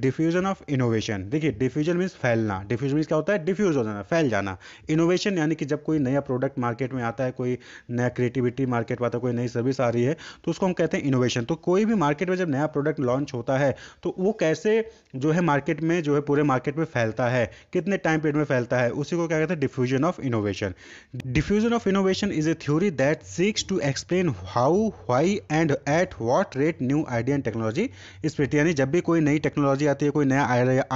diffusion of innovation देखिए diffusion means फैलना diffusion means क्या होता है डिफ्यूज हो जाना फैल जाना इनोवेशन यानी कि जब कोई नया प्रोडक्ट मार्केट में आता है कोई नया क्रिएटिविटी मार्केट में आता है कोई नई सर्विस आ रही है तो उसको हम कहते हैं इनोवेशन तो कोई भी मार्केट में जब नया प्रोडक्ट लॉन्च होता है तो वो कैसे जो है मार्केट में जो है पूरे मार्केट में फैलता है कितने टाइम पीरियड में फैलता है उसी को क्या कहते हैं diffusion of innovation diffusion of innovation is a theory that seeks to explain how why and at what rate new idea and technology spread यानी जब भी कोई नई टेक्नोलॉजी आती है कोई नया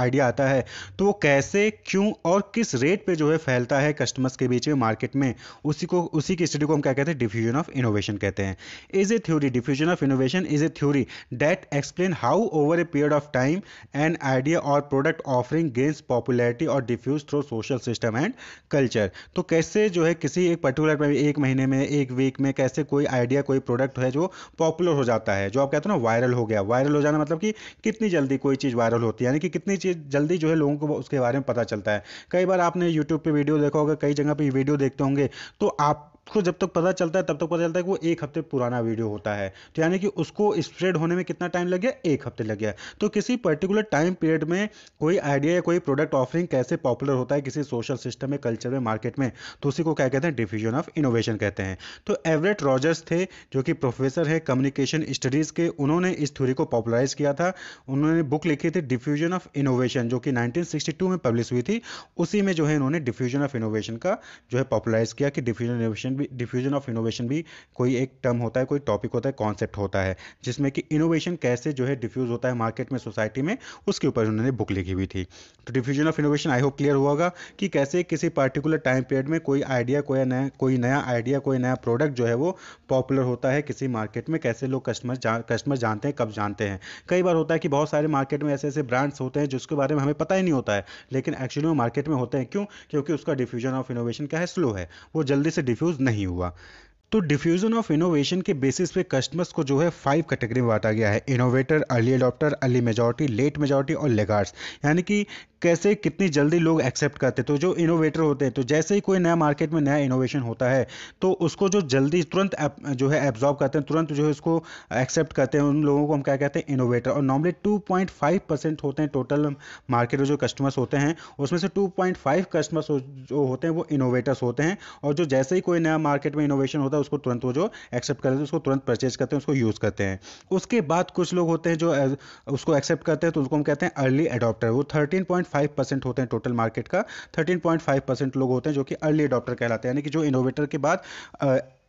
आइडिया आता है तो वो कैसे क्यों और किस रेट पे जो है फैलता है कस्टमर्स के बीच में मार्केट में उसी को उसी की स्टडी को हम क्या कहते हैं डिफ्यूजन ऑफ इनोवेशन कहते हैं is a theory diffusion of innovation is a theory that explain how over a period of time an idea or product offering gains popularity और diffuse through social system and culture तो कैसे जो है किसी एक particular एक महीने में एक वीक में कैसे कोई आइडिया कोई प्रोडक्ट है जो पॉपुलर हो जाता है जो आप कहते हो ना वायरल हो गया वायरल हो जाना मतलब कि कितनी जल्दी कोई चीज़ वायरल होती है यानी कि कितनी चीज़ जल्दी जो है लोगों को उसके बारे में पता चलता है कई बार आपने यूट्यूब पर वीडियो देखा होगा कई जगह पर वीडियो देखते होंगे तो आप उसको जब तक पता चलता है तब तक पता चलता है कि वो एक हफ्ते पुराना वीडियो होता है तो यानी कि उसको स्प्रेड होने में कितना टाइम लग गया एक हफ्ते लग गया तो किसी पर्टिकुलर टाइम पीरियड में कोई आइडिया या कोई प्रोडक्ट ऑफरिंग कैसे पॉपुलर होता है किसी सोशल सिस्टम में कल्चर में मार्केट में तो उसी को क्या कहते हैं डिफ्यूजन ऑफ इनोवेशन कहते हैं तो एवरेट रॉजर्स थे जो कि प्रोफेसर है कम्युनिकेशन स्टडीज़ के उन्होंने इस थ्योरी को पॉपुलराइज किया था उन्होंने बुक लिखी थी डिफ्यूजन ऑफ इनोवेशन जो कि 1962 में पब्लिश हुई थी उसी में जो है इन्होंने डिफ्यूजन ऑफ इनोवेशन का जो है पॉपुलराइज किया कि डिफ्यूजन इनोवेशन डिफ्यूजन भी डिफ्यूजन ऑफ इनोवेशन भी कोई एक टर्म होता है कोई टॉपिक होता है कॉन्सेप्ट होता है जिसमें कि इनोवेशन कैसे जो है डिफ्यूज होता है मार्केट में सोसाइटी में उसके ऊपर उन्होंने बुक लिखी हुई थी तो diffusion of innovation I hope clear होगा कि कैसे किसी पर्टिकुलर टाइम पीरियड में कोई आइडिया कोई नया कोई नया आइडिया कोई नया प्रोडक्ट जो है वो पॉपुलर होता है किसी मार्केट में कैसे लोग कस्टमर जा, कस्टमर जानते हैं कब जानते हैं कई बार होता है कि बहुत सारे मार्केट में ऐसे ऐसे ब्रांड्स होते हैं जिसके बारे में हमें पता ही नहीं होता है लेकिन एक्चुअली वो मार्केट में होते हैं क्यों क्योंकि उसका डिफ्यूजन ऑफ इनोवेशन क्या है स्लो है वो जल्दी से डिफ्यूज़ नहीं हुआ तो डिफ्यूजन ऑफ इनोवेशन के बेसिस पे कस्टमर्स को जो है फाइव कैटेगरी में बांटा गया है innovator early adopter early majority late majority और लेगार्ड्स यानी कि कैसे कितनी जल्दी लोग एक्सेप्ट करते तो जो इनोवेटर होते हैं तो जैसे ही कोई नया मार्केट में नया इनोवेशन होता है तो उसको जो जल्दी तुरंत जो है एब्जॉर्ब करते हैं तुरंत जो है उसको एक्सेप्ट करते हैं उन लोगों को हम क्या कहते हैं इनोवेटर और नॉर्मली 2.5 परसेंट होते हैं टोटल मार्केट में जो कस्टमर्स होते हैं उसमें से टू कस्टमर्स जो होते हैं वो इनोवेटर्स होते हैं और जो जैसे ही कोई नया मार्केट में इनोवेशन होता है उसको तुरंत वो जो एक्सेप्ट करते हैं उसको तुरंत परचेज करते हैं उसको यूज़ करते हैं उसके बाद कुछ लोग होते हैं जो उसको एक्सेप्ट करते हैं तो उसको हम कहते हैं अर्ली एडॉप्टर वो थर्टीन 13.5 परसेंट होते हैं टोटल मार्केट का 13.5 परसेंट लोग होते हैं जो कि अर्ली अडॉप्टर कहलाते हैं यानी कि जो इनोवेटर के बाद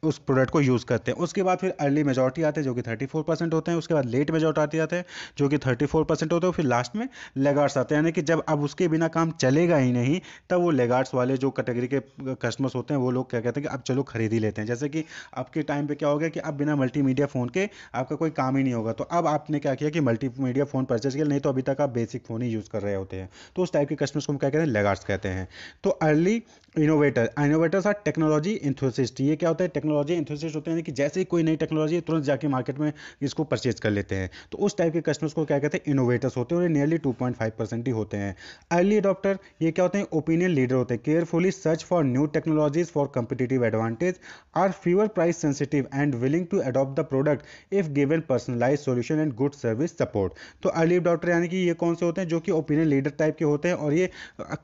उस प्रोडक्ट को यूज़ करते हैं उसके बाद फिर अर्ली मेजॉरिटी आते हैं जो कि थर्टी फोर परसेंट होते हैं उसके बाद लेट मेजोरिटी आते आते हैं जो कि थर्टी फोर परसेंट होते हैं फिर लास्ट में लेगार्ड्स आते हैं यानी कि जब अब उसके बिना काम चलेगा ही नहीं तब वो लेगार्ड्स वाले जो कैटेगरी के कस्टमर्स होते हैं वो लोग क्या कहते हैं कि अब चलो खरीद ही लेते हैं जैसे कि अब के टाइम पर क्या हो गया कि अब बिना मीडिया फ़ोन के आपका कोई काम ही नहीं होगा तो अब आपने क्या किया कि मीडिया फ़ोन परचेज किया नहीं तो अभी तक आप बेसिक फ़ोन ही यूज़ कर रहे होते हैं तो उस टाइप के कस्टमर्स को हम क्या कहते हैं लेगार्ड्स कहते हैं तो early innovator innovator are technology enthusiast ये क्या होता है टेक्नोलॉजी इंथोसिस्ट होते हैं कि जैसे ही कोई नई टेक्नोलॉजी तुरंत जाके मार्केट में इसको परचेज कर लेते हैं तो उस टाइप के कस्टमर्स को क्या कहते हैं इनोवेटर्स होते हैं और nearly two point five percent ही होते हैं अर्ली अडॉप्टर ये क्या होते हैं ओपिनियन लीडर होते हैं carefully search for new technologies for competitive advantage are fewer price sensitive and willing to adopt the product if given personalize solution and good service support तो अर्ली अडॉप्टर यानी कि ये कौन से होते हैं जो कि ओपिनियन लीडर टाइप के होते हैं और ये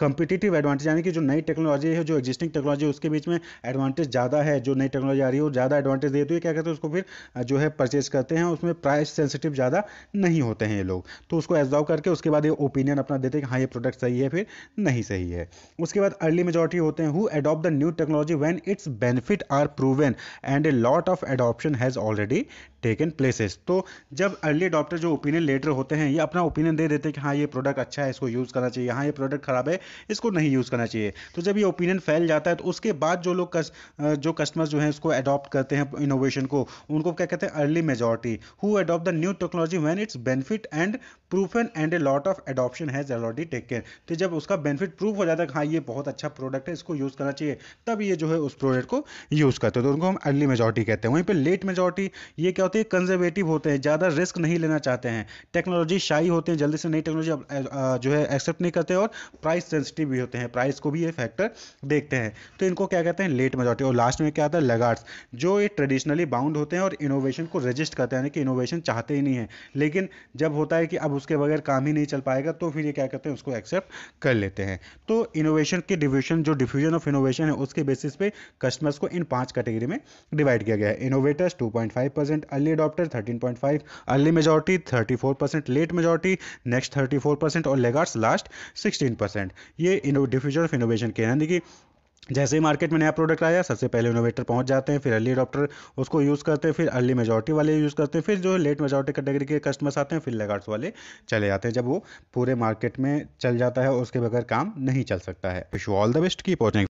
कंपिटेटिव एडवांटेज यानी कि जो नई टेक्नोलॉजी है है जो एग्जिस्टिंग टेक्नोलॉजी उसके बीच में एडवांटेज ज़्यादा है जो नई टेक्नोलॉजी आ रही है वो ज़्यादा एडवांटेज देती है क्या कहते हैं उसको फिर जो है परचेज करते हैं उसमें प्राइस सेंसिटिव ज़्यादा नहीं होते हैं ये लोग तो उसको एब्जॉर्व करके उसके बाद ये ओपिनियन अपना देते हैं कि हाँ ये प्रोडक्ट सही है फिर नहीं सही है उसके बाद अर्ली मेजोरिटी होते हैं who adopt the new technology when its benefit are proven and a lot of adoption has already taken places तो जब अर्ली अडॉप्टर जो ओपिनियन लेटर होते हैं ये अपना ओपिनियन दे देते हैं कि हाँ ये प्रोडक्ट अच्छा है इसको यूज़ करना चाहिए हाँ ये प्रोडक्ट ख़राब है इसको नहीं यूज़ करना चाहिए तो जब ये ओपिनियन फैल जाता है तो उसके बाद जो लोग कस, जो कस्टमर्स जो हैं इसको अडॉप्ट करते हैं इनोवेशन को उनको क्या कहते हैं early majority who adopt the new technology when its benefit and proven and a lot of adoption has already taken तो जब उसका बेनिफिट प्रूफ हो जाता है हाँ ये बहुत अच्छा प्रोडक्ट है इसको यूज़ करना चाहिए तब ये जो है उस प्रोडक्ट को यूज़ करते हैं तो उनको हम अर्ली मेजोरिटी कहते हैं वहीं पर लेट मेजोरिटी ये क्या बहुत ही कंजर्वेटिव होते हैं ज़्यादा रिस्क नहीं लेना चाहते हैं टेक्नोलॉजी शाही होते हैं जल्दी से नई टेक्नोलॉजी जो है एक्सेप्ट नहीं करते और प्राइस सेंसिटिव भी होते हैं प्राइस को भी ये फैक्टर देखते हैं तो इनको क्या कहते हैं लेट मेजोरिटी और लास्ट में क्या आता है लगार्ड्स जो ये ट्रेडिशनली बाउंड होते हैं और इनोवेशन को रजिस्ट करते हैं यानी कि इनोवेशन चाहते ही नहीं है लेकिन जब होता है कि अब उसके बगैर काम ही नहीं चल पाएगा तो फिर ये क्या करते हैं उसको एक्सेप्ट कर लेते हैं तो इनोवेशन के डिफ्यूजन जो डिफ्यूजन ऑफ इनोवेशन है उसके बेसिस पे कस्टमर्स को इन पांच कैटेगरी में डिवाइड किया गया है innovators five percent early adopter 13.5 early majority 34 percent late majority next 34 percent और लेगार्ड्स लास्ट 16 परसेंट ये डिफ्यूजन ऑफ इनोवेशन के यानी कि जैसे ही मार्केट में नया प्रोडक्ट आया सबसे पहले इनोवेटर पहुंच जाते हैं फिर अर्ली डॉक्टर उसको यूज़ करते हैं फिर अर्ली मेजॉरिटी वाले यूज़ करते हैं फिर जो लेट मेजॉरिटी कैटेगरी के कस्टमर्स आते हैं फिर लेगार्ड्स वाले चले जाते हैं जब वो पूरे मार्केट में चल जाता है उसके बगैर काम नहीं चल सकता है wish you all the best की पहुंचने